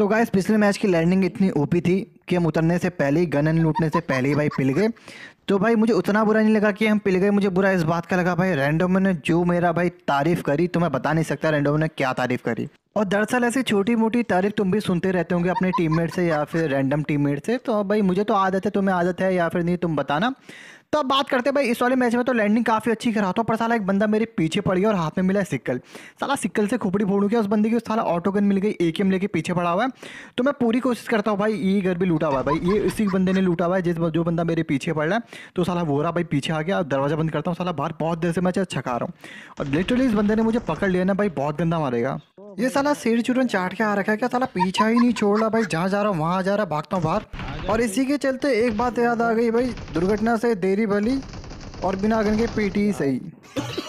तो गाइस पिछले मैच की लैंडिंग इतनी ओपी थी कि हम उतरने से पहले ही गन लूटने से पहले ही भाई पिल गए तो भाई मुझे उतना बुरा नहीं लगा कि हम पिल गए मुझे बुरा इस बात का लगा भाई रेंडोम ने जो मेरा भाई तारीफ़ करी तो मैं बता नहीं सकता रेंडोम ने क्या तारीफ़ करी और दरअसल ऐसी छोटी मोटी तारीफ तुम भी सुनते रहते होंगे अपने टीममेट से या फिर रैंडम टीममेट से तो भाई मुझे तो आदत है तुम्हें आदत है या फिर नहीं तुम बताना तो अब बात करते हैं भाई इस वाले मैच में तो लैंडिंग काफ़ी अच्छी रहा था पर साला एक बंदा मेरे पीछे पड़ गया और हाथ में मिला है सिक्कल साला सिक्कल से खोपड़ी फोड़ू गया उस बंदे की उस साला ऑटो गन मिल गई ए के लेके पीछे पड़ा हुआ है तो मैं पूरी कोशिश करता हूँ भाई ये घर भी लूटा हुआ है भाई ये इसी बंदे ने लूटा हुआ है जिस जो बंदा मेरे पीछे पड़ रहा है तो साला वो रहा भाई पीछे आ गया दरवाज़ा बंद करता हूँ साला बाहर बहुत देर से मैं छका रहा हूँ और लिटरली इस बंदे ने मुझे पकड़ लिया ना भाई बहुत गंदा मारेगा ये साला सिर चुरन चाट के आ रखा है क्या साला पीछा ही नहीं छोड़ रहा भाई जहाँ जा रहा हूँ वहाँ जा रहा भागता हूँ बाहर और इसी के चलते एक बात याद आ गई भाई दुर्घटना से देरी भली और बिना अगन के पीटी ही सही